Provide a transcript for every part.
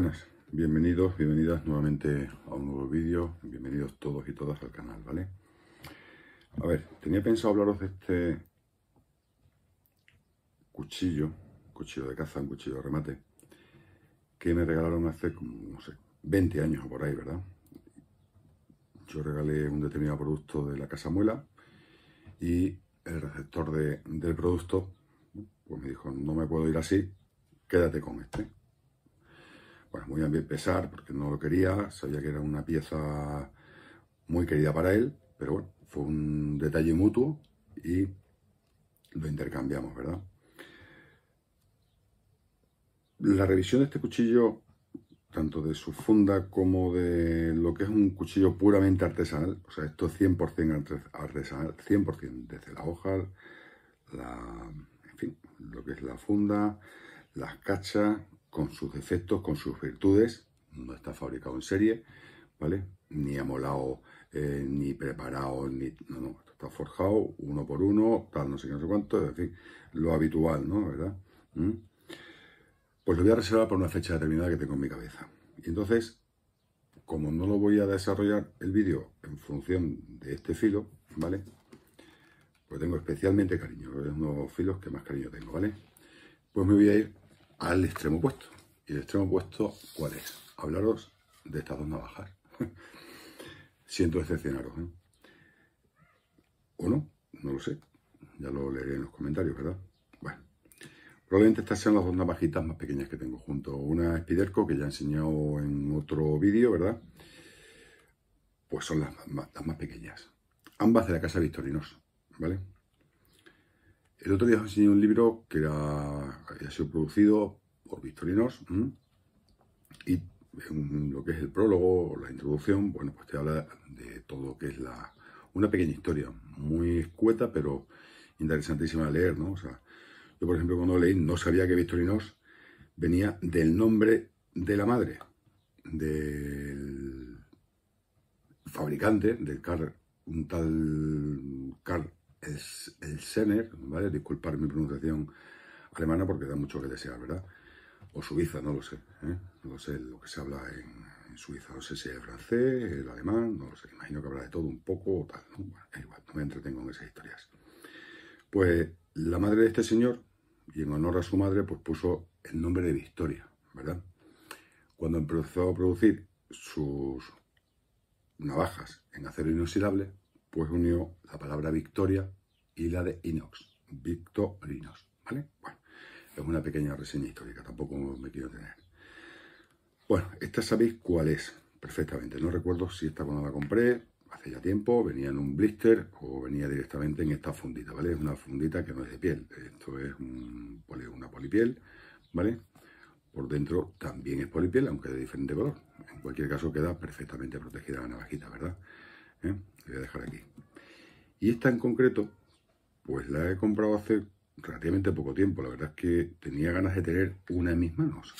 buenas, bienvenidos, bienvenidas nuevamente a un nuevo vídeo, bienvenidos todos y todas al canal, ¿vale? A ver, tenía pensado hablaros de este cuchillo, cuchillo de caza, un cuchillo de remate, que me regalaron hace como, no sé, 20 años o por ahí, ¿verdad? Yo regalé un determinado producto de la Casa Muela y el receptor del producto pues me dijo, no me puedo ir así, quédate con este. Bueno, muy a pesar, porque no lo quería, sabía que era una pieza muy querida para él, pero bueno, fue un detalle mutuo y lo intercambiamos, ¿verdad? La revisión de este cuchillo, tanto de su funda como de lo que es un cuchillo puramente artesanal, o sea, esto es 100% artesanal, 100% desde la hoja, la, en fin, lo que es la funda, las cachas, con sus defectos, con sus virtudes, no está fabricado en serie, ¿vale? Ni amolado, eh, ni preparado, ni... No, no, está forjado uno por uno, tal, no sé qué, no sé cuánto, es decir, lo habitual, ¿no? ¿Verdad? Pues lo voy a reservar para una fecha determinada que tengo en mi cabeza. Y entonces, como no lo voy a desarrollar el vídeo en función de este filo, ¿vale? Pues tengo especialmente cariño, es uno de los filos que más cariño tengo, ¿vale? Pues me voy a ir al extremo opuesto. ¿Y el extremo opuesto cuál es? Hablaros de estas dos navajas. Siento decepcionaros. ¿eh? ¿O no? No lo sé. Ya lo leeré en los comentarios, ¿verdad? Bueno. Probablemente estas sean las dos navajitas más pequeñas que tengo junto. Una Spiderco, que ya he enseñado en otro vídeo, ¿verdad? Pues son las más, las más pequeñas. Ambas de la casa Victorinos, ¿vale? El otro día os enseñé un libro que era, había sido producido por Victorinos y lo que es el prólogo, la introducción, bueno, pues te habla de todo lo que es la, una pequeña historia, muy escueta, pero interesantísima de leer, ¿no? yo, por ejemplo, cuando leí, no sabía que Victorinos venía del nombre de la madre, del fabricante, del car, un tal Carl el, el Sener, ¿vale? Disculpar mi pronunciación alemana porque da mucho que desear, ¿verdad? O suiza, no lo sé, ¿eh? no lo sé lo que se habla en, Suiza, no sé si es francés, el alemán, no lo sé, imagino que habla de todo un poco o tal, ¿no? igual, no me entretengo en esas historias. Pues la madre de este señor, y en honor a su madre, pues puso el nombre de Victoria, ¿verdad? Cuando empezó a producir sus navajas en acero inoxidable, pues unió la palabra victoria y la de inox, Victorinox, ¿vale? Bueno, es una pequeña reseña histórica, tampoco me quiero tener. Bueno, esta sabéis cuál es perfectamente, no recuerdo si esta cuando la compré, hace ya tiempo, venía en un blister o venía directamente en esta fundita, ¿vale? Es una fundita que no es de piel, esto es un una polipiel, ¿vale? Por dentro también es polipiel, aunque de diferente color. En cualquier caso queda perfectamente protegida la navajita, ¿verdad? ¿eh? voy a dejar aquí. Y esta en concreto, pues la he comprado hace relativamente poco tiempo. La verdad es que tenía ganas de tener una en mis manos,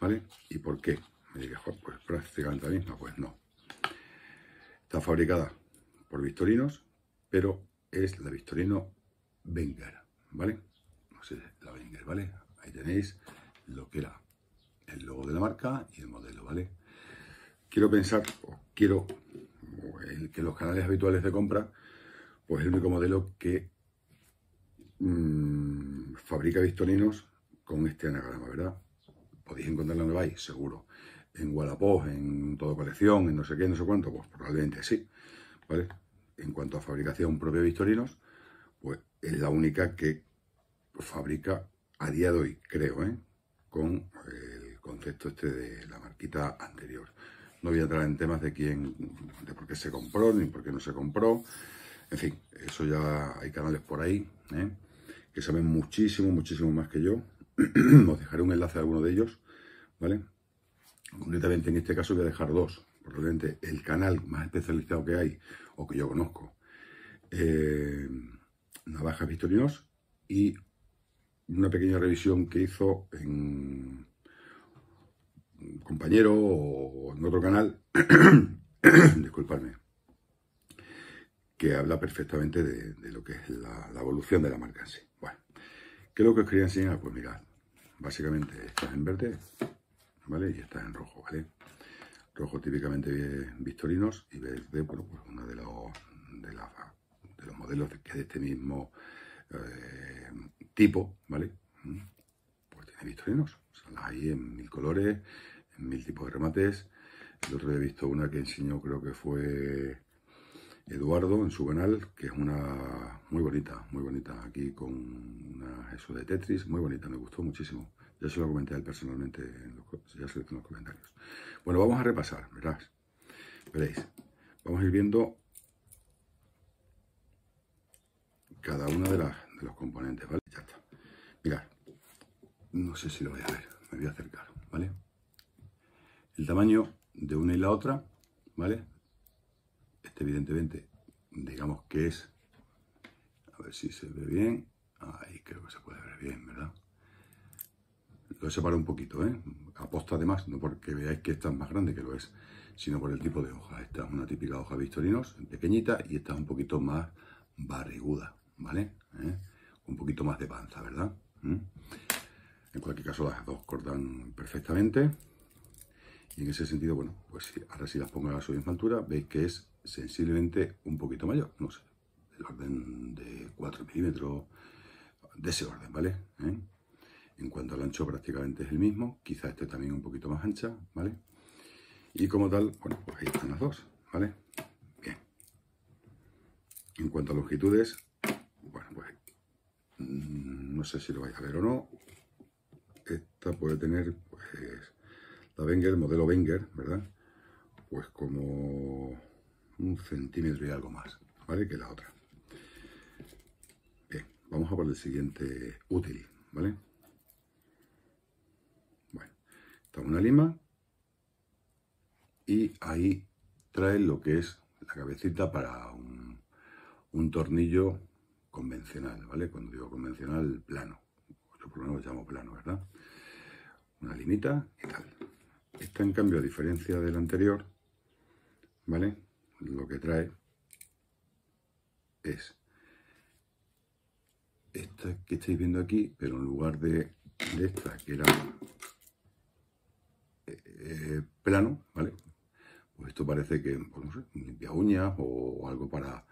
¿vale? ¿Y por qué? Me diría, pues prácticamente la misma. Pues no. Está fabricada por Victorinos, pero es la Victorino Wenger, ¿vale? No sé, la Wenger, ¿vale? Ahí tenéis lo que era el logo de la marca y el modelo, ¿vale? Quiero pensar, o quiero que los canales habituales de compra, pues es el único modelo que mm, fabrica Victorinos con este anagrama, ¿verdad? Podéis encontrarlo donde vais, seguro. En Wallapop, en todo colección, en no sé qué, no sé cuánto, pues probablemente sí, ¿vale? En cuanto a fabricación propia de Victorinos, pues es la única que fabrica a día de hoy, creo, ¿eh? con el concepto este de la marquita anterior. No voy a entrar en temas de quién, de por qué se compró, ni por qué no se compró. En fin, eso ya hay canales por ahí ¿eh? que saben muchísimo, muchísimo más que yo. Os dejaré un enlace a alguno de ellos, ¿vale? Concretamente en este caso voy a dejar dos. Probablemente el canal más especializado que hay, o que yo conozco, eh, Navajas Victorinos, y una pequeña revisión que hizo en compañero o en otro canal, disculpadme, que habla perfectamente de, lo que es la, evolución de la marca en sí. Bueno, ¿qué es lo que os quería enseñar? Pues mirad, básicamente estás en verde, ¿vale? Y estás en rojo, ¿vale? Rojo típicamente victorinos y verde, bueno, pues uno de los, de, los modelos que es de este mismo eh, tipo, ¿vale? Mm, pues tiene victorinos, o hay en mil colores, mil tipos de remates. El otro he visto una que enseñó, creo que fue Eduardo en su canal, que es una muy bonita, muy bonita, aquí con una, eso de Tetris, muy bonita, me gustó muchísimo. Ya se lo comenté a él personalmente, en los, ya se lo en los comentarios. Bueno, vamos a repasar, verás. Veréis, vamos a ir viendo cada una de, las, de los componentes, ¿vale? Ya está. Mirad, no sé si lo voy a ver, me voy a acercar, ¿vale? el tamaño de una y la otra, ¿vale? Este evidentemente, digamos que es, a ver si se ve bien, ahí creo que se puede ver bien, ¿verdad? Lo separado un poquito, ¿eh? Aposta además, no porque veáis que esta es más grande que lo es, sino por el tipo de hoja. Esta es una típica hoja victorinos, pequeñita, y esta es un poquito más barriguda, ¿vale? ¿Eh? Un poquito más de panza, ¿verdad? ¿Mm? En cualquier caso, las dos cortan perfectamente. Y en ese sentido, bueno, pues ahora si las pongo a su misma altura, veis que es sensiblemente un poquito mayor, no sé, del orden de 4 milímetros, de ese orden, ¿vale? ¿Eh? En cuanto al ancho prácticamente es el mismo, quizá este también un poquito más ancha, ¿vale? Y como tal, bueno, pues ahí están las dos, ¿vale? Bien. En cuanto a longitudes, bueno, pues mm, no sé si lo vais a ver o no. Esta puede tener pues, la Wenger, el modelo Wenger, ¿verdad? Pues como un centímetro y algo más, ¿vale? Que la otra. Bien, vamos a por el siguiente útil, ¿vale? Bueno, está una lima y ahí trae lo que es la cabecita para un, un tornillo convencional, ¿vale? Cuando digo convencional, plano. Yo por lo menos lo llamo plano, ¿verdad? Una limita y tal. Esta, en cambio, a diferencia del anterior, ¿vale? Lo que trae es esta que estáis viendo aquí, pero en lugar de, esta, que era eh, eh, plano, ¿vale? Pues esto parece que, pues no sé, limpia uñas o algo para,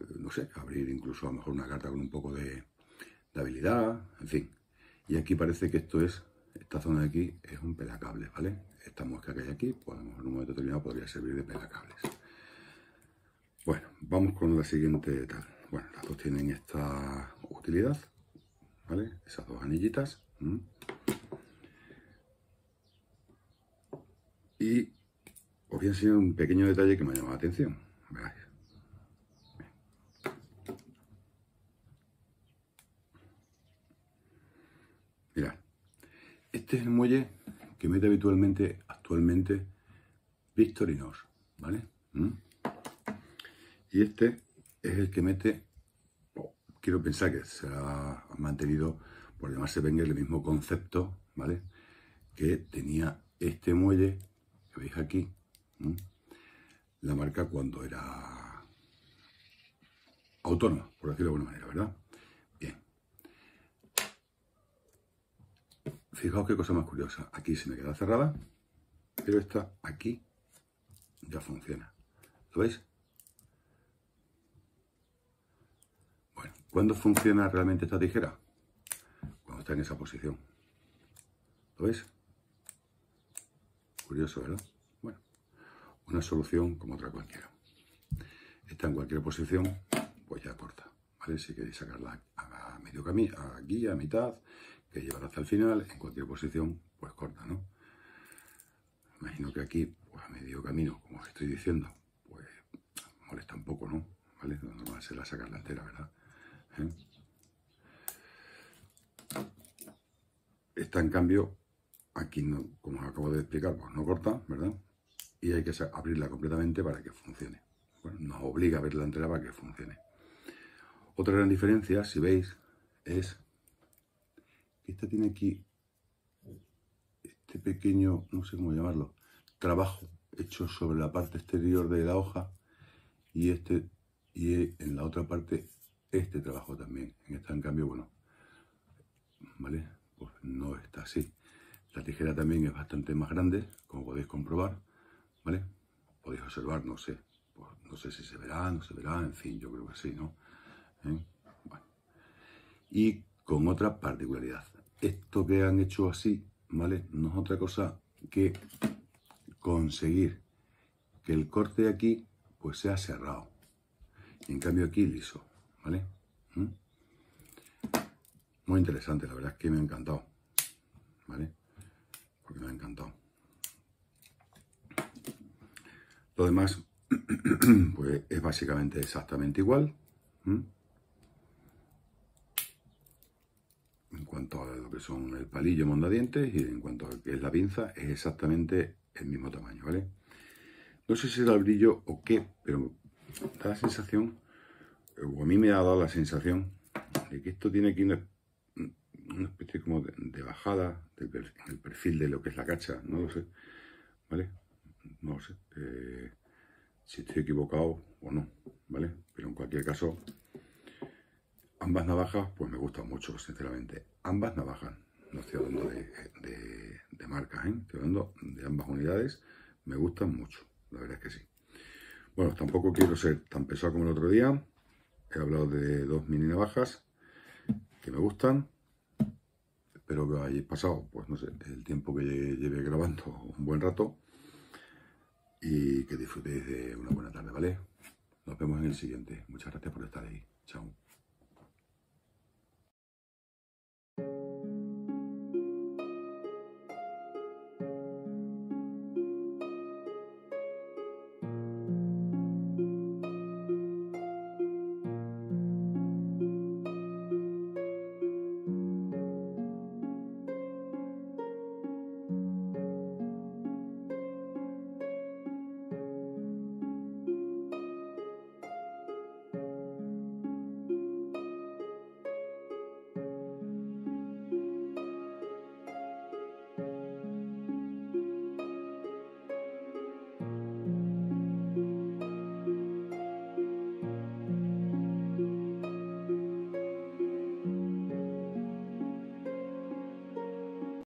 eh, no sé, abrir incluso a lo mejor una carta con un poco de habilidad, en fin. Y aquí parece que esto es esta zona de aquí es un pelacable, ¿vale? Esta mosca que hay aquí, pues en un momento determinado podría servir de pelacables. Bueno, vamos con la siguiente tal. Bueno, las dos tienen esta utilidad, ¿vale? Esas dos anillitas. Y os voy a enseñar un pequeño detalle que me ha llamado la atención. Este es el muelle que mete habitualmente, actualmente, Victorinor, ¿vale? ¿Mm? Y este es el que mete, oh, quiero pensar que se ha mantenido, por se Wenger, el mismo concepto, ¿vale? Que tenía este muelle, que veis aquí, ¿Mm? la marca cuando era autónoma, por decirlo de alguna manera, ¿verdad? Fijaos qué cosa más curiosa. Aquí se me queda cerrada, pero esta aquí ya funciona. ¿Lo veis? Bueno, ¿cuándo funciona realmente esta tijera? Cuando está en esa posición. ¿Lo veis? Curioso, ¿verdad? Bueno, una solución como otra cualquiera. Está en cualquier posición, pues ya corta. ¿vale? Si queréis sacarla a medio camino, aquí a mitad, que llevar hasta el final, en cualquier posición, pues corta, ¿no? Imagino que aquí, pues, a medio camino, como estoy diciendo, pues molesta un poco, ¿no? ¿Vale? se la saca sacar la entera, ¿verdad? ¿Eh? Esta, en cambio, aquí, no, como os acabo de explicar, pues no corta, ¿verdad? Y hay que abrirla completamente para que funcione. Bueno, nos obliga a ver la entera para que funcione. Otra gran diferencia, si veis, es esta tiene aquí este pequeño, no sé cómo llamarlo, trabajo hecho sobre la parte exterior de la hoja y este y en la otra parte este trabajo también. En esta, en cambio, bueno, ¿vale? Pues no está así. La tijera también es bastante más grande, como podéis comprobar, ¿vale? Podéis observar, no sé, pues no sé si se verá, no se verá, en fin, yo creo que sí, ¿no? ¿Eh? Bueno con otra particularidad. Esto que han hecho así, ¿vale? No es otra cosa que conseguir que el corte de aquí pues sea cerrado. en cambio aquí liso, ¿vale? ¿Mm? Muy interesante, la verdad es que me ha encantado, ¿vale? Porque me ha encantado. Lo demás, pues es básicamente exactamente igual. ¿Mm? son el palillo mondadientes y en cuanto a es la pinza es exactamente el mismo tamaño, ¿vale? No sé si da el brillo o qué, pero da la sensación, o a mí me ha dado la sensación, de que esto tiene que una, especie como de, bajada del perfil de lo que es la cacha, no lo sé, ¿vale? No lo sé eh, si estoy equivocado o no, ¿vale? Pero en cualquier caso, Ambas navajas, pues me gustan mucho, sinceramente. Ambas navajas, no estoy hablando de, marcas, ¿eh? estoy hablando de ambas unidades, me gustan mucho, la verdad es que sí. Bueno, tampoco quiero ser tan pesado como el otro día, he hablado de dos mini navajas que me gustan, espero que hayáis pasado, pues no sé, el tiempo que lleve grabando un buen rato y que disfrutéis de una buena tarde, ¿vale? Nos vemos en el siguiente. Muchas gracias por estar ahí. Chao.